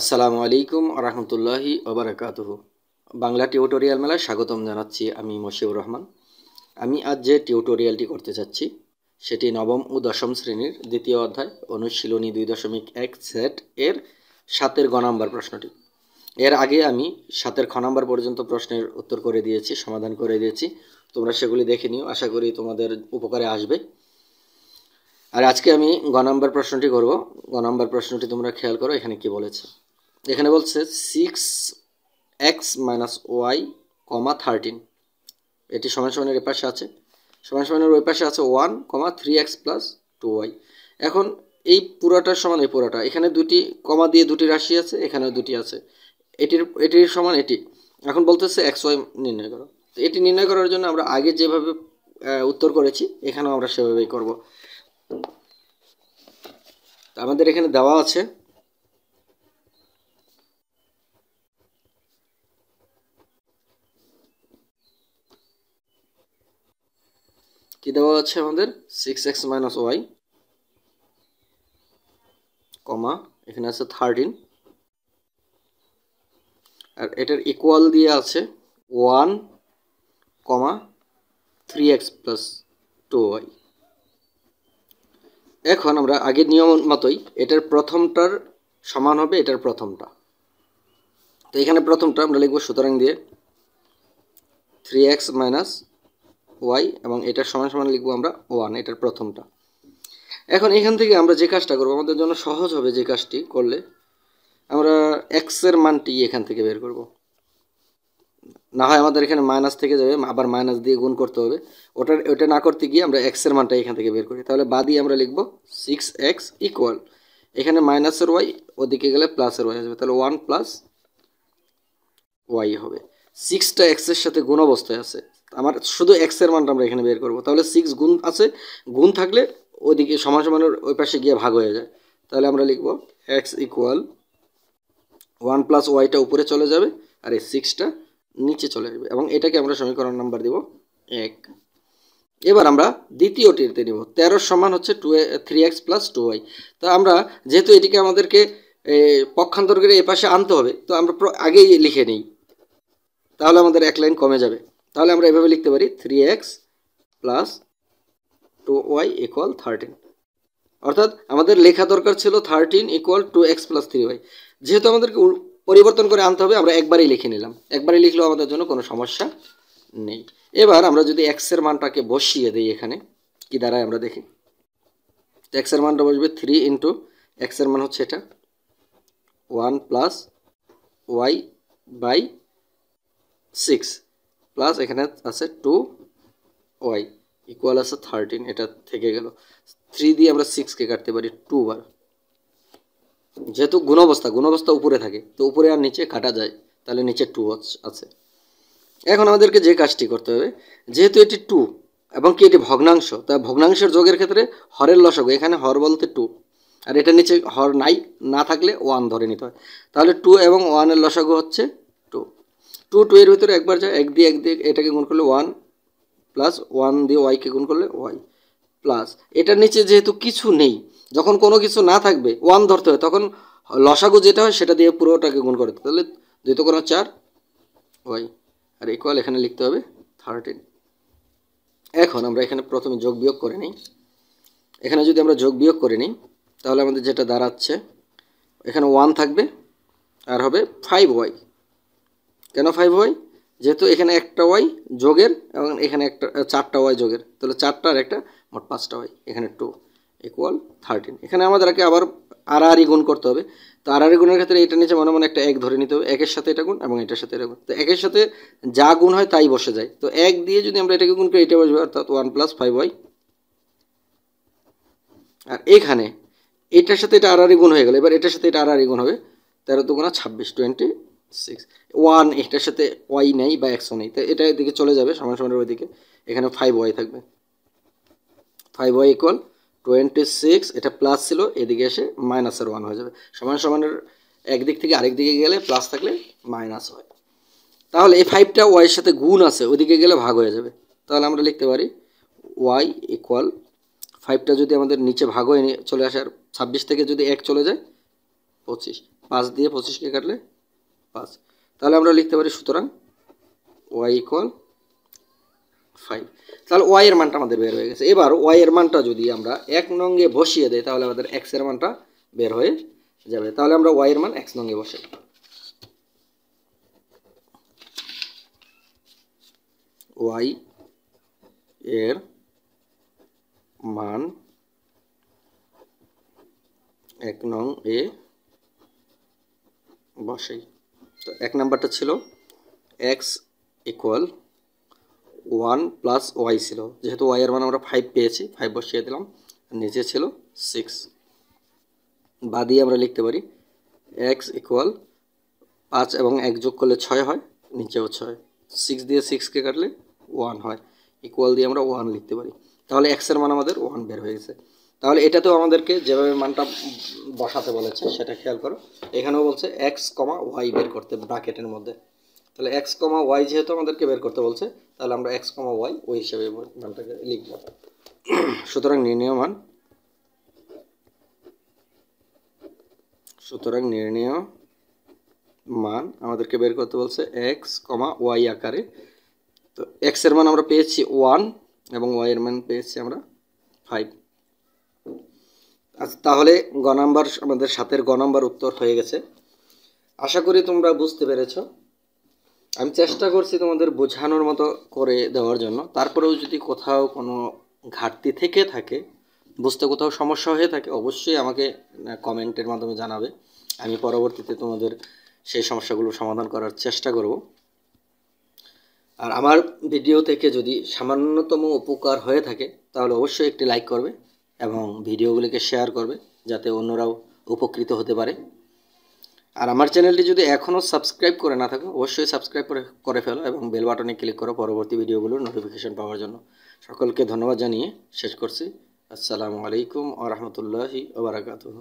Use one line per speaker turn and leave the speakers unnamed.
আসসালামু আলাইকুম রহমতুল্লাহি ওবরাকাত বাংলা টিউটোরিয়াল মেলায় স্বাগতম জানাচ্ছি আমি মশিউর রহমান আমি আজ যে টিউটোরিয়ালটি করতে চাচ্ছি সেটি নবম ও দশম শ্রেণীর দ্বিতীয় অধ্যায় অনুশীলনী দুই দশমিক এক সেট এর সাতের গ নাম্বার প্রশ্নটি এর আগে আমি সাতের খ নাম্বার পর্যন্ত প্রশ্নের উত্তর করে দিয়েছি সমাধান করে দিয়েছি তোমরা সেগুলি দেখে নিও আশা করি তোমাদের উপকারে আসবে আর আজকে আমি গ নাম্বার প্রশ্নটি করব গ নাম্বার প্রশ্নটি তোমরা খেয়াল করো এখানে কি বলেছে এখানে বলছে six x minus y comma thirteen এটি সমান সমানের এপাশে আছে সমান সমানের ওই পাশে আছে one comma three x plus two y এখন এই পুরাটার সমান এই পুরাটা এখানে দুটি কমা দিয়ে দুটি রাশি আছে এখানেও দুটি আছে এটির এটির সমান এটি এখন বলতেছে এক্স ওয়াই নির্ণয় করো তো এটি নির্ণয় করার জন্য আমরা আগে যেভাবে উত্তর করেছি এখানেও আমরা সেভাবেই করব আমাদের এখানে দেওয়া আছে কি দেওয়া আছে আমাদের six x minus y comma এখানে আছে থার্টিন আর এটার ইকুয়াল দিয়ে আছে one comma three x plus two y এখন আমরা আগের নিয়ম মতোই এটার প্রথমটার সমান হবে এটার প্রথমটা তো এখানে প্রথমটা আমরা লিখব সুতরাং দিয়ে থ্রি এক্স মাইনাস ওয়াই এবং এটার সমান সমান লিখবো আমরা ওয়ান এটার প্রথমটা এখন এখান থেকে আমরা যে কাজটা করবো আমাদের জন্য সহজ হবে যে কাজটি করলে আমরা এক্সের মানটি এখান থেকে বের করব না হয় আমাদের এখানে মাইনাস থেকে যাবে আবার মাইনাস দিয়ে গুণ করতে হবে ওটার ওটা না করতে গিয়ে আমরা এক্সের মানটা এখান থেকে বের করি তাহলে বাদ দিয়ে আমরা লিখবো সিক্স এক্স ইকুয়াল এখানে মাইনাসের ওয়াই ওদিকে গেলে প্লাসের ওয়াই আসবে তাহলে ওয়ান প্লাস ওয়াই হবে সিক্সটা এক্সের সাথে গুণ অবস্থায় আছে আমার শুধু এক্সের মানটা আমরা এখানে বের করবো তাহলে সিক্স গুণ আছে গুণ থাকলে ওইদিকে সমান সমানের ওই পাশে গিয়ে ভাগ হয়ে যায় তাহলে আমরা লিখব এক্স ইকুয়াল ওয়ান প্লাস ওয়াইটা উপরে চলে যাবে আর এই সিক্সটা নিচে চলে যাবে এবং এটাকে আমরা সমীকরণ নাম্বার দিব এক এবার আমরা দ্বিতীয়টিতে নিব তেরোর সমান হচ্ছে two three x plus two y তো আমরা যেহেতু এটিকে আমাদেরকে পক্ষান্তর করে এ পাশে আনতে হবে তো আমরা আগেই লিখে নিই তাহলে আমাদের এক লাইন কমে যাবে তাহলে আমরা এভাবে লিখতে পারি three x plus two y equal thirteen অর্থাৎ আমাদের লেখা দরকার ছিল thirteen equal two x plus three y যেহেতু আমাদেরকে পরিবর্তন করে আনতে হবে আমরা একবারেই লিখে নিলাম একবারই লিখলেও আমাদের জন্য কোনো সমস্যা নেই এবার আমরা যদি এক্সের মানটাকে বসিয়ে দিই এখানে কি দাঁড়ায় আমরা দেখি এক্সের মানটা বসবে থ্রি ইন্টু এক্সের মান হচ্ছে এটা one plus y by six plus এখানে আছে টু ওয়াই ইকুয়াল আছে থার্টিন এটা থেকে গেল থ্রি দিয়ে আমরা সিক্সকে কাটতে পারি টু বার যেহেতু গুণবস্থা গুণবস্থা উপরে থাকে তো উপরে আর নিচে কাটা যায় তাহলে নিচে টু আছে এখন আমাদেরকে যে কাজটি করতে হবে যেহেতু এটি টু এবং কি এটি ভগ্নাংশ তা ভগ্নাংশের যোগের ক্ষেত্রে হরের লসগু এখানে হর বলতে টু আর এটা নিচে হর নাই না থাকলে ওয়ান ধরে নিতে হয় তাহলে টু এবং ওয়ানের লসাগু হচ্ছে টু টু এর ভিতরে একবার যা এক দিয়ে এক দিয়ে এটাকে গুণ করলে ওয়ান প্লাস ওয়ান দিয়ে ওয়াইকে গুণ করলে ওয়াই প্লাস এটার নিচে যেহেতু কিছু নেই যখন কোনো কিছু না থাকবে ওয়ান ধরতে হয় তখন লসাগু যেটা হয় সেটা দিয়ে পুরোটাকে গুণ করতে তাহলে দুই কোনো চার ওয়াই আর ইকোয়াল এখানে লিখতে হবে থার্টিন এখন আমরা এখানে প্রথমে যোগ বিয়োগ করে নিই এখানে যদি আমরা যোগ বিয়োগ করে নিই তাহলে আমাদের যেটা দাঁড়াচ্ছে এখানে ওয়ান থাকবে আর হবে ফাইভ ওয়াই কেন ফাইভ হয় যেহেতু এখানে একটা ওয়াই যোগের এবং এখানে একটা চারটা ওয়াই যোগের তাহলে চারটার একটা মোট পাঁচটা ওয়াই এখানে টু ইকুয়াল থার্টিন এখানে আমাদেরকে আবার আর গুণ করতে হবে তো আর গুণের ক্ষেত্রে এটা নিচে মনে মনে একটা এক ধরে নিতে হবে একের সাথে এটা গুণ এবং এটার সাথে এটা গুণ তো একের সাথে যা গুণ হয় তাই বসে যায় তো এক দিয়ে যদি আমরা এটাকে গুণ করি এটা বসবে অর্থাৎ ওয়ান প্লাস ফাইভ ওয়াই আর এখানে এটার সাথে এটা আর গুণ হয়ে গেল এবার এটার সাথে এটা আর গুণ হবে তেরো দুগুণা ছাব্বিশ টোয়েন্টি সিক্স ওয়ান এটার সাথে ওয়াই নেই বা একশো নেই তো এটা এদিকে চলে যাবে সমান সমানের ওইদিকে এখানে ফাইভ ওয়াই থাকবে five y equal twenty six এটা প্লাস ছিল এদিকে এসে মাইনাসের ওয়ান হয়ে যাবে সমান সমানের একদিক থেকে আরেক দিকে গেলে প্লাস থাকলে মাইনাস হয় তাহলে এই ফাইভটা ওয়াইয়ের সাথে গুণ আছে ওদিকে গেলে ভাগ হয়ে যাবে তাহলে আমরা লিখতে পারি ওয়াই ইকুয়াল ফাইভটা যদি আমাদের নিচে ভাগ হয়ে চলে আসে আর ছাব্বিশ থেকে যদি এক চলে যায় পঁচিশ পাঁচ দিয়ে পঁচিশকে কাটলে পাঁচ তাহলে আমরা লিখতে পারি সুতরাং ওয়াই ইকুয়াল ফাইভ তাহলে ওয়াই এর মানটা আমাদের বের হয়ে গেছে এবার ওয়াই এর মানটা যদি আমরা এক নঙ্গে বসিয়ে দেয় তাহলে আমাদের এক্স এর মানটা বের হয়ে যাবে তাহলে আমরা ওয়াই এর মান এক্স নঙ্গে বসাই ওয়াই এর মান এক নং এ বসাই তো এক নাম্বারটা ছিল x equal one plus y ছিল যেহেতু ওয়াই এর মান আমরা ফাইভ পেয়েছি ফাইভ বসিয়ে দিলাম নিচে ছিল সিক্স বা দিয়ে আমরা লিখতে পারি এক্স ইকুয়াল পাঁচ এবং এক যোগ করলে ছয় হয় নিচেও ছয় সিক্স দিয়ে সিক্সকে কাটলে ওয়ান হয় ইকুয়াল দিয়ে আমরা ওয়ান লিখতে পারি তাহলে এক্সের মান আমাদের ওয়ান বের হয়ে গেছে তাহলে এটাতেও আমাদেরকে যেভাবে মানটা বসাতে বলেছে সেটা খেয়াল করো এখানেও বলছে এক্স কমা ওয়াই বের করতে ব্রাকেটের মধ্যে তাহলে এক্স কমা ওয়াই যেহেতু আমাদেরকে বের করতে বলছে তাহলে আমরা এক্স কমা ওয়াই ওই হিসাবে মানটাকে লিখব সুতরাং নির্ণয় মান সুতরাং নির্ণয় মান আমাদেরকে বের করতে বলছে এক্স কমা ওয়াই আকারে তো এক্সের মান আমরা পেয়েছি ওয়ান এবং ওয়াইয়ের মান পেয়েছি আমরা ফাইভ আচ্ছা তাহলে গ নাম্বার আমাদের সাতের গ নাম্বার উত্তর হয়ে গেছে আশা করি তোমরা বুঝতে পেরেছ আমি চেষ্টা করছি তোমাদের বোঝানোর মতো করে দেওয়ার জন্য তারপরেও যদি কোথাও কোনো ঘাটতি থেকে থাকে বুঝতে কোথাও সমস্যা হয়ে থাকে অবশ্যই আমাকে কমেন্টের মাধ্যমে জানাবে আমি পরবর্তীতে তোমাদের সেই সমস্যাগুলো সমাধান করার চেষ্টা করব আর আমার ভিডিও থেকে যদি সামান্যতম উপকার হয়ে থাকে তাহলে অবশ্যই একটি লাইক করবে এবং ভিডিওগুলিকে শেয়ার করবে যাতে অন্যরাও উপকৃত হতে পারে আর আমার চ্যানেলটি যদি এখনও সাবস্ক্রাইব করে না থাকো অবশ্যই সাবস্ক্রাইব করে করে ফেলো এবং বেল বাটনে ক্লিক করো পরবর্তী ভিডিওগুলোর নোটিফিকেশন পাওয়ার জন্য সকলকে ধন্যবাদ জানিয়ে শেষ করছি আসসালামু আলাইকুম আ রহমতুল্লাহি ওবরাকাতুহ